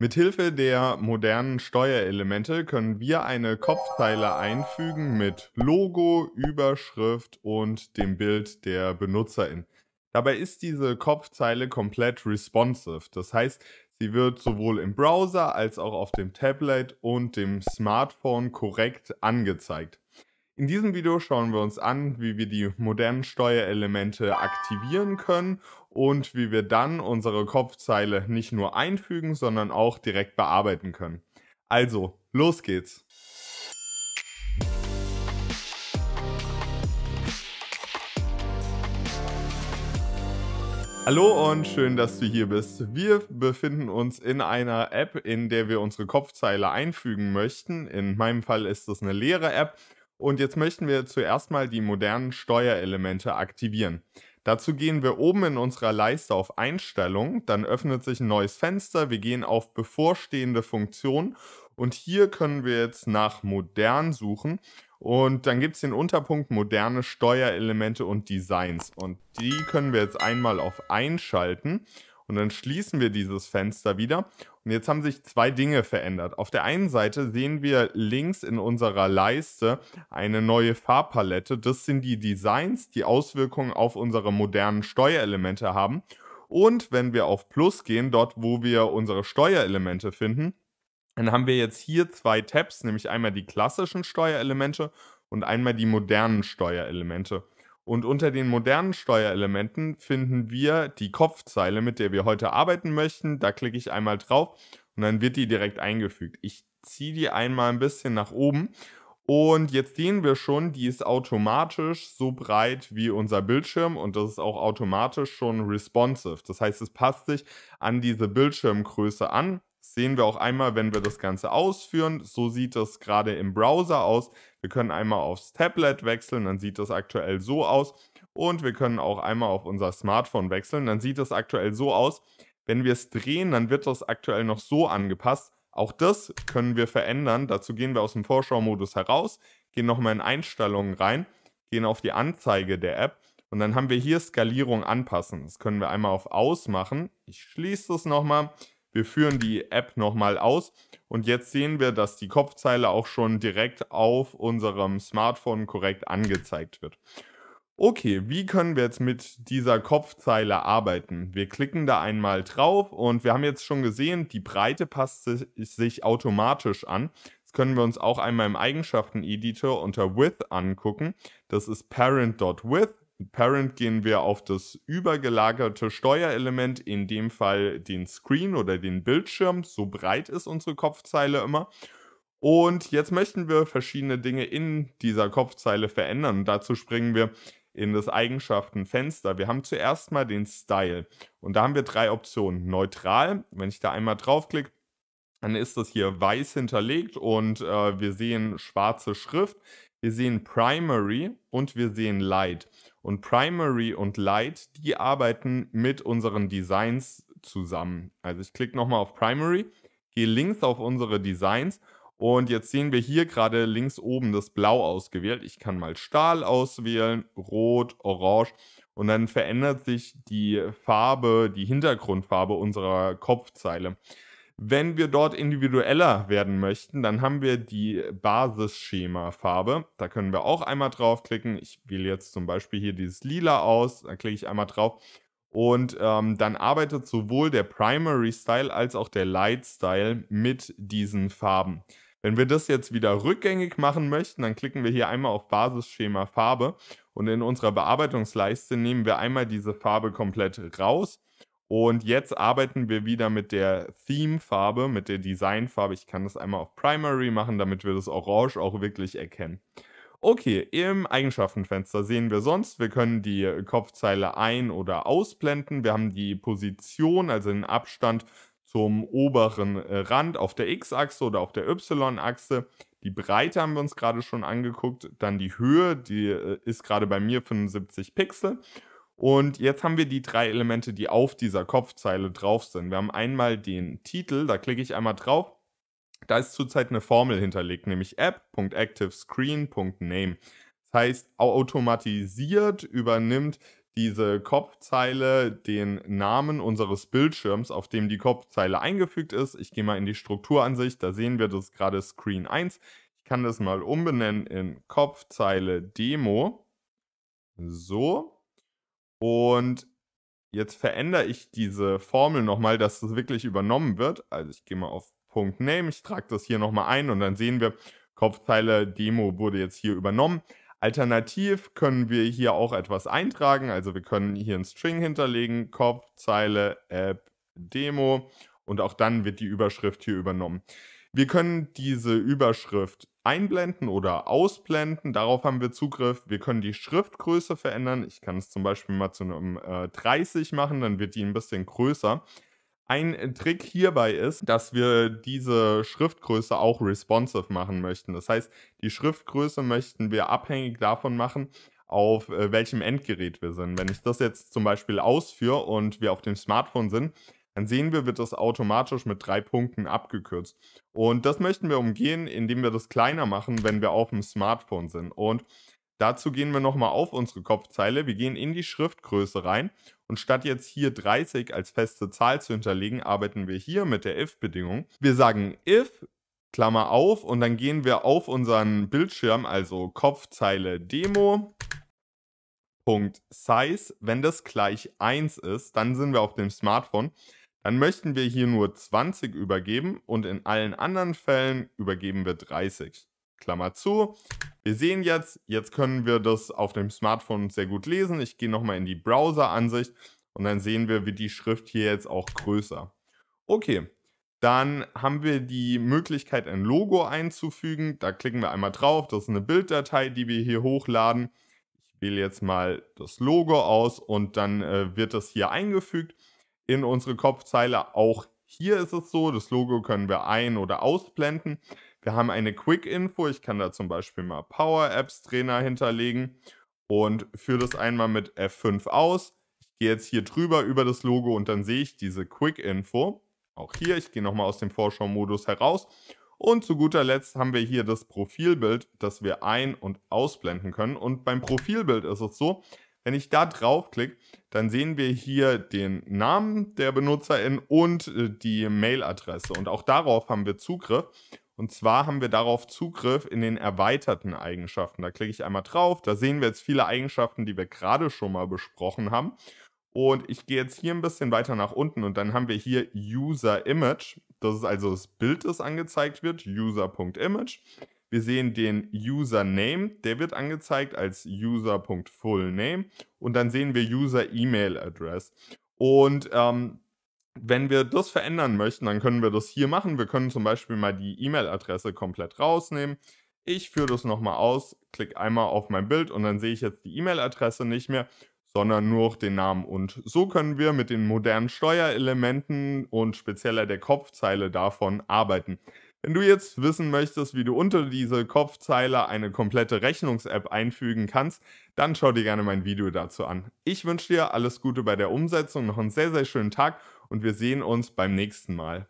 Mithilfe der modernen Steuerelemente können wir eine Kopfzeile einfügen mit Logo, Überschrift und dem Bild der Benutzerin. Dabei ist diese Kopfzeile komplett responsive, das heißt, sie wird sowohl im Browser als auch auf dem Tablet und dem Smartphone korrekt angezeigt. In diesem Video schauen wir uns an, wie wir die modernen Steuerelemente aktivieren können und wie wir dann unsere Kopfzeile nicht nur einfügen, sondern auch direkt bearbeiten können. Also, los geht's! Hallo und schön, dass du hier bist. Wir befinden uns in einer App, in der wir unsere Kopfzeile einfügen möchten. In meinem Fall ist das eine leere App und jetzt möchten wir zuerst mal die modernen Steuerelemente aktivieren. Dazu gehen wir oben in unserer Leiste auf Einstellungen, dann öffnet sich ein neues Fenster, wir gehen auf bevorstehende Funktionen und hier können wir jetzt nach modern suchen und dann gibt es den Unterpunkt moderne Steuerelemente und Designs und die können wir jetzt einmal auf einschalten und dann schließen wir dieses Fenster wieder. Und jetzt haben sich zwei Dinge verändert. Auf der einen Seite sehen wir links in unserer Leiste eine neue Farbpalette. Das sind die Designs, die Auswirkungen auf unsere modernen Steuerelemente haben. Und wenn wir auf Plus gehen, dort wo wir unsere Steuerelemente finden, dann haben wir jetzt hier zwei Tabs, nämlich einmal die klassischen Steuerelemente und einmal die modernen Steuerelemente. Und unter den modernen Steuerelementen finden wir die Kopfzeile, mit der wir heute arbeiten möchten. Da klicke ich einmal drauf und dann wird die direkt eingefügt. Ich ziehe die einmal ein bisschen nach oben und jetzt sehen wir schon, die ist automatisch so breit wie unser Bildschirm und das ist auch automatisch schon responsive. Das heißt, es passt sich an diese Bildschirmgröße an. Das sehen wir auch einmal, wenn wir das Ganze ausführen. So sieht das gerade im Browser aus, wir können einmal aufs Tablet wechseln, dann sieht das aktuell so aus. Und wir können auch einmal auf unser Smartphone wechseln, dann sieht das aktuell so aus. Wenn wir es drehen, dann wird das aktuell noch so angepasst. Auch das können wir verändern. Dazu gehen wir aus dem Vorschau-Modus heraus, gehen nochmal in Einstellungen rein, gehen auf die Anzeige der App und dann haben wir hier Skalierung anpassen. Das können wir einmal auf Aus machen. Ich schließe das nochmal. Wir führen die App nochmal aus und jetzt sehen wir, dass die Kopfzeile auch schon direkt auf unserem Smartphone korrekt angezeigt wird. Okay, wie können wir jetzt mit dieser Kopfzeile arbeiten? Wir klicken da einmal drauf und wir haben jetzt schon gesehen, die Breite passt sich automatisch an. Das können wir uns auch einmal im Eigenschaften-Editor unter Width angucken. Das ist parent.width Parent gehen wir auf das übergelagerte Steuerelement, in dem Fall den Screen oder den Bildschirm. So breit ist unsere Kopfzeile immer. Und jetzt möchten wir verschiedene Dinge in dieser Kopfzeile verändern. Und dazu springen wir in das Eigenschaftenfenster. Wir haben zuerst mal den Style. Und da haben wir drei Optionen. Neutral, wenn ich da einmal draufklicke, dann ist das hier weiß hinterlegt und äh, wir sehen schwarze Schrift. Wir sehen Primary und wir sehen Light. Und Primary und Light, die arbeiten mit unseren Designs zusammen. Also ich klicke nochmal auf Primary, gehe links auf unsere Designs und jetzt sehen wir hier gerade links oben das Blau ausgewählt. Ich kann mal Stahl auswählen, Rot, Orange und dann verändert sich die Farbe, die Hintergrundfarbe unserer Kopfzeile. Wenn wir dort individueller werden möchten, dann haben wir die Basisschema-Farbe. Da können wir auch einmal draufklicken. Ich wähle jetzt zum Beispiel hier dieses Lila aus. Da klicke ich einmal drauf. Und ähm, dann arbeitet sowohl der Primary Style als auch der Light Style mit diesen Farben. Wenn wir das jetzt wieder rückgängig machen möchten, dann klicken wir hier einmal auf Basisschema Farbe und in unserer Bearbeitungsleiste nehmen wir einmal diese Farbe komplett raus und jetzt arbeiten wir wieder mit der Theme-Farbe, mit der Design-Farbe. Ich kann das einmal auf Primary machen, damit wir das Orange auch wirklich erkennen. Okay, im Eigenschaftenfenster sehen wir sonst, wir können die Kopfzeile ein- oder ausblenden. Wir haben die Position, also den Abstand zum oberen äh, Rand auf der X-Achse oder auf der Y-Achse. Die Breite haben wir uns gerade schon angeguckt. Dann die Höhe, die äh, ist gerade bei mir 75 Pixel. Und jetzt haben wir die drei Elemente, die auf dieser Kopfzeile drauf sind. Wir haben einmal den Titel, da klicke ich einmal drauf. Da ist zurzeit eine Formel hinterlegt, nämlich app.activescreen.name. Das heißt, automatisiert übernimmt diese Kopfzeile den Namen unseres Bildschirms, auf dem die Kopfzeile eingefügt ist. Ich gehe mal in die Strukturansicht, da sehen wir das gerade Screen 1. Ich kann das mal umbenennen in Kopfzeile Demo. So. Und jetzt verändere ich diese Formel nochmal, dass das wirklich übernommen wird. Also ich gehe mal auf Punkt Name, ich trage das hier nochmal ein und dann sehen wir, Kopfzeile Demo wurde jetzt hier übernommen. Alternativ können wir hier auch etwas eintragen. Also wir können hier einen String hinterlegen, Kopfzeile App Demo und auch dann wird die Überschrift hier übernommen. Wir können diese Überschrift einblenden oder ausblenden. Darauf haben wir Zugriff. Wir können die Schriftgröße verändern. Ich kann es zum Beispiel mal zu einem äh, 30 machen, dann wird die ein bisschen größer. Ein Trick hierbei ist, dass wir diese Schriftgröße auch responsive machen möchten. Das heißt, die Schriftgröße möchten wir abhängig davon machen, auf äh, welchem Endgerät wir sind. Wenn ich das jetzt zum Beispiel ausführe und wir auf dem Smartphone sind, dann sehen wir, wird das automatisch mit drei Punkten abgekürzt. Und das möchten wir umgehen, indem wir das kleiner machen, wenn wir auf dem Smartphone sind. Und dazu gehen wir nochmal auf unsere Kopfzeile. Wir gehen in die Schriftgröße rein und statt jetzt hier 30 als feste Zahl zu hinterlegen, arbeiten wir hier mit der if-Bedingung. Wir sagen if, Klammer auf, und dann gehen wir auf unseren Bildschirm, also Kopfzeile Demo, Punkt Size. Wenn das gleich 1 ist, dann sind wir auf dem Smartphone dann möchten wir hier nur 20 übergeben und in allen anderen Fällen übergeben wir 30. Klammer zu. Wir sehen jetzt, jetzt können wir das auf dem Smartphone sehr gut lesen. Ich gehe nochmal in die Browser-Ansicht und dann sehen wir, wie die Schrift hier jetzt auch größer. Okay, dann haben wir die Möglichkeit, ein Logo einzufügen. Da klicken wir einmal drauf. Das ist eine Bilddatei, die wir hier hochladen. Ich wähle jetzt mal das Logo aus und dann äh, wird das hier eingefügt in unsere Kopfzeile. Auch hier ist es so, das Logo können wir ein- oder ausblenden. Wir haben eine Quick-Info. Ich kann da zum Beispiel mal Power-Apps-Trainer hinterlegen und führe das einmal mit F5 aus. Ich gehe jetzt hier drüber über das Logo und dann sehe ich diese Quick-Info. Auch hier, ich gehe nochmal aus dem Vorschau-Modus heraus. Und zu guter Letzt haben wir hier das Profilbild, das wir ein- und ausblenden können. Und beim Profilbild ist es so, wenn ich da draufklicke, dann sehen wir hier den Namen der Benutzerin und äh, die Mailadresse. Und auch darauf haben wir Zugriff. Und zwar haben wir darauf Zugriff in den erweiterten Eigenschaften. Da klicke ich einmal drauf. Da sehen wir jetzt viele Eigenschaften, die wir gerade schon mal besprochen haben. Und ich gehe jetzt hier ein bisschen weiter nach unten und dann haben wir hier User Image. Das ist also das Bild, das angezeigt wird, user.image. Wir sehen den Username, der wird angezeigt als user.fullname und dann sehen wir User E-Mail Address. Und ähm, wenn wir das verändern möchten, dann können wir das hier machen. Wir können zum Beispiel mal die E-Mail-Adresse komplett rausnehmen. Ich führe das nochmal aus, klicke einmal auf mein Bild und dann sehe ich jetzt die E-Mail-Adresse nicht mehr, sondern nur noch den Namen. Und so können wir mit den modernen Steuerelementen und spezieller der Kopfzeile davon arbeiten. Wenn du jetzt wissen möchtest, wie du unter diese Kopfzeile eine komplette Rechnungs-App einfügen kannst, dann schau dir gerne mein Video dazu an. Ich wünsche dir alles Gute bei der Umsetzung, noch einen sehr, sehr schönen Tag und wir sehen uns beim nächsten Mal.